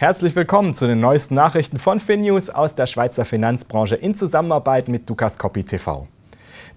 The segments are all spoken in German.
Herzlich willkommen zu den neuesten Nachrichten von FinNews aus der Schweizer Finanzbranche in Zusammenarbeit mit Dukas Copy TV.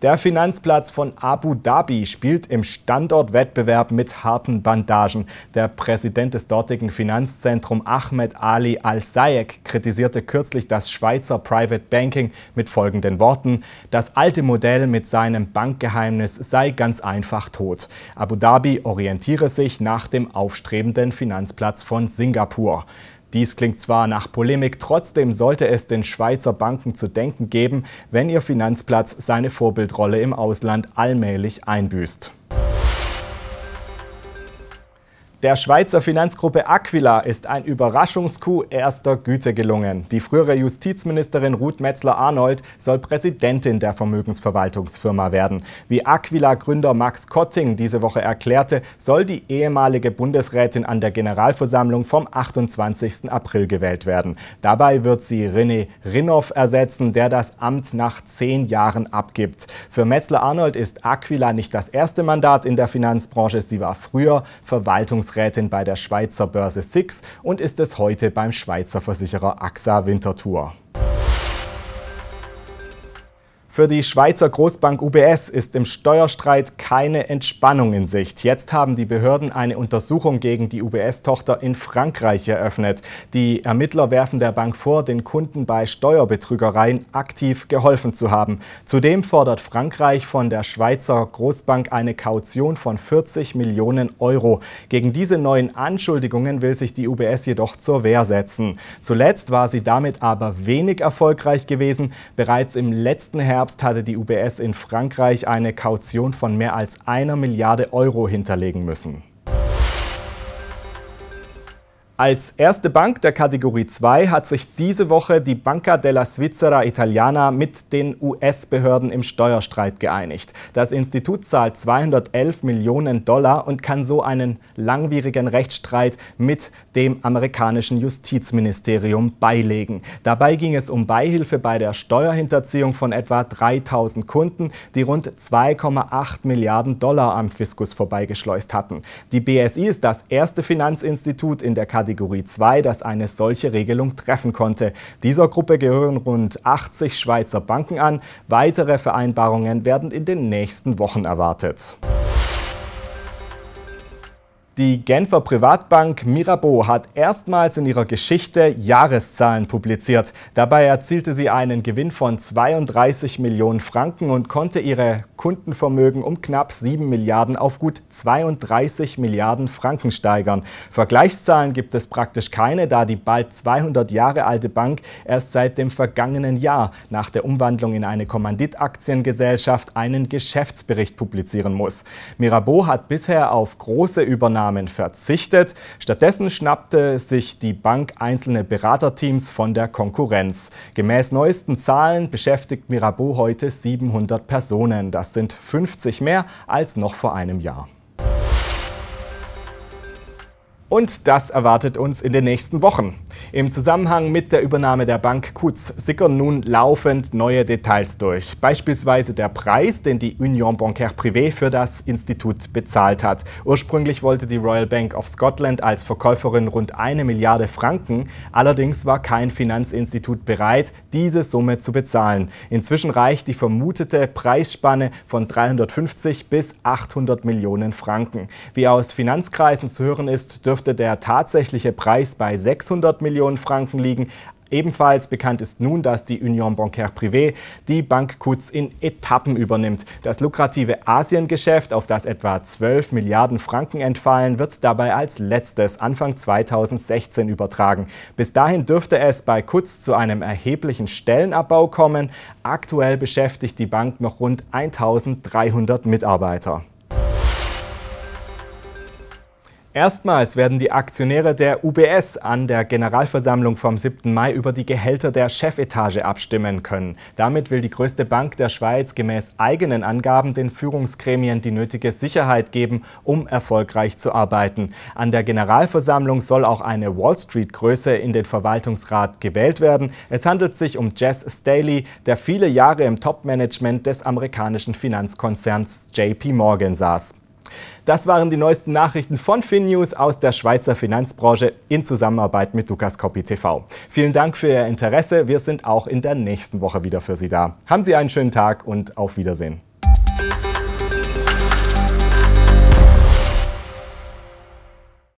Der Finanzplatz von Abu Dhabi spielt im Standortwettbewerb mit harten Bandagen. Der Präsident des dortigen Finanzzentrums Ahmed Ali Al-Sayek kritisierte kürzlich das Schweizer Private Banking mit folgenden Worten: Das alte Modell mit seinem Bankgeheimnis sei ganz einfach tot. Abu Dhabi orientiere sich nach dem aufstrebenden Finanzplatz von Singapur. Dies klingt zwar nach Polemik, trotzdem sollte es den Schweizer Banken zu denken geben, wenn ihr Finanzplatz seine Vorbildrolle im Ausland allmählich einbüßt. Der Schweizer Finanzgruppe Aquila ist ein Überraschungskuh erster Güte gelungen. Die frühere Justizministerin Ruth Metzler-Arnold soll Präsidentin der Vermögensverwaltungsfirma werden. Wie Aquila-Gründer Max Kotting diese Woche erklärte, soll die ehemalige Bundesrätin an der Generalversammlung vom 28. April gewählt werden. Dabei wird sie René Rinnoff ersetzen, der das Amt nach zehn Jahren abgibt. Für Metzler-Arnold ist Aquila nicht das erste Mandat in der Finanzbranche. Sie war früher Verwaltungsrätin. Aufsichtsrätin bei der Schweizer Börse SIX und ist es heute beim Schweizer Versicherer AXA Winterthur. Für die Schweizer Großbank UBS ist im Steuerstreit keine Entspannung in Sicht. Jetzt haben die Behörden eine Untersuchung gegen die UBS-Tochter in Frankreich eröffnet. Die Ermittler werfen der Bank vor, den Kunden bei Steuerbetrügereien aktiv geholfen zu haben. Zudem fordert Frankreich von der Schweizer Großbank eine Kaution von 40 Millionen Euro. Gegen diese neuen Anschuldigungen will sich die UBS jedoch zur Wehr setzen. Zuletzt war sie damit aber wenig erfolgreich gewesen. Bereits im letzten Herbst Herbst hatte die UBS in Frankreich eine Kaution von mehr als einer Milliarde Euro hinterlegen müssen. Als erste Bank der Kategorie 2 hat sich diese Woche die Banca della Svizzera Italiana mit den US-Behörden im Steuerstreit geeinigt. Das Institut zahlt 211 Millionen Dollar und kann so einen langwierigen Rechtsstreit mit dem amerikanischen Justizministerium beilegen. Dabei ging es um Beihilfe bei der Steuerhinterziehung von etwa 3000 Kunden, die rund 2,8 Milliarden Dollar am Fiskus vorbeigeschleust hatten. Die BSI ist das erste Finanzinstitut in der Kategorie Kategorie 2, das eine solche Regelung treffen konnte. Dieser Gruppe gehören rund 80 Schweizer Banken an. Weitere Vereinbarungen werden in den nächsten Wochen erwartet. Die Genfer Privatbank Mirabeau hat erstmals in ihrer Geschichte Jahreszahlen publiziert. Dabei erzielte sie einen Gewinn von 32 Millionen Franken und konnte ihre Kundenvermögen um knapp 7 Milliarden auf gut 32 Milliarden Franken steigern. Vergleichszahlen gibt es praktisch keine, da die bald 200 Jahre alte Bank erst seit dem vergangenen Jahr nach der Umwandlung in eine Kommanditaktiengesellschaft einen Geschäftsbericht publizieren muss. Mirabeau hat bisher auf große Übernahmen Einnahmen verzichtet. Stattdessen schnappte sich die Bank einzelne Beraterteams von der Konkurrenz. Gemäß neuesten Zahlen beschäftigt Mirabeau heute 700 Personen. Das sind 50 mehr als noch vor einem Jahr. Und das erwartet uns in den nächsten Wochen. Im Zusammenhang mit der Übernahme der Bank Kutz sickern nun laufend neue Details durch. Beispielsweise der Preis, den die Union Bancaire Privée für das Institut bezahlt hat. Ursprünglich wollte die Royal Bank of Scotland als Verkäuferin rund eine Milliarde Franken. Allerdings war kein Finanzinstitut bereit, diese Summe zu bezahlen. Inzwischen reicht die vermutete Preisspanne von 350 bis 800 Millionen Franken. Wie aus Finanzkreisen zu hören ist, dürfte der tatsächliche Preis bei 600 Millionen Franken liegen. Ebenfalls bekannt ist nun, dass die Union Bancaire Privée die Bank Kutz in Etappen übernimmt. Das lukrative Asiengeschäft, auf das etwa 12 Milliarden Franken entfallen, wird dabei als letztes Anfang 2016 übertragen. Bis dahin dürfte es bei Kutz zu einem erheblichen Stellenabbau kommen. Aktuell beschäftigt die Bank noch rund 1300 Mitarbeiter. Erstmals werden die Aktionäre der UBS an der Generalversammlung vom 7. Mai über die Gehälter der Chefetage abstimmen können. Damit will die größte Bank der Schweiz gemäß eigenen Angaben den Führungsgremien die nötige Sicherheit geben, um erfolgreich zu arbeiten. An der Generalversammlung soll auch eine Wall Street-Größe in den Verwaltungsrat gewählt werden. Es handelt sich um Jess Staley, der viele Jahre im Top-Management des amerikanischen Finanzkonzerns JP Morgan saß. Das waren die neuesten Nachrichten von FinNews aus der Schweizer Finanzbranche in Zusammenarbeit mit Dukas Copy TV. Vielen Dank für Ihr Interesse. Wir sind auch in der nächsten Woche wieder für Sie da. Haben Sie einen schönen Tag und auf Wiedersehen.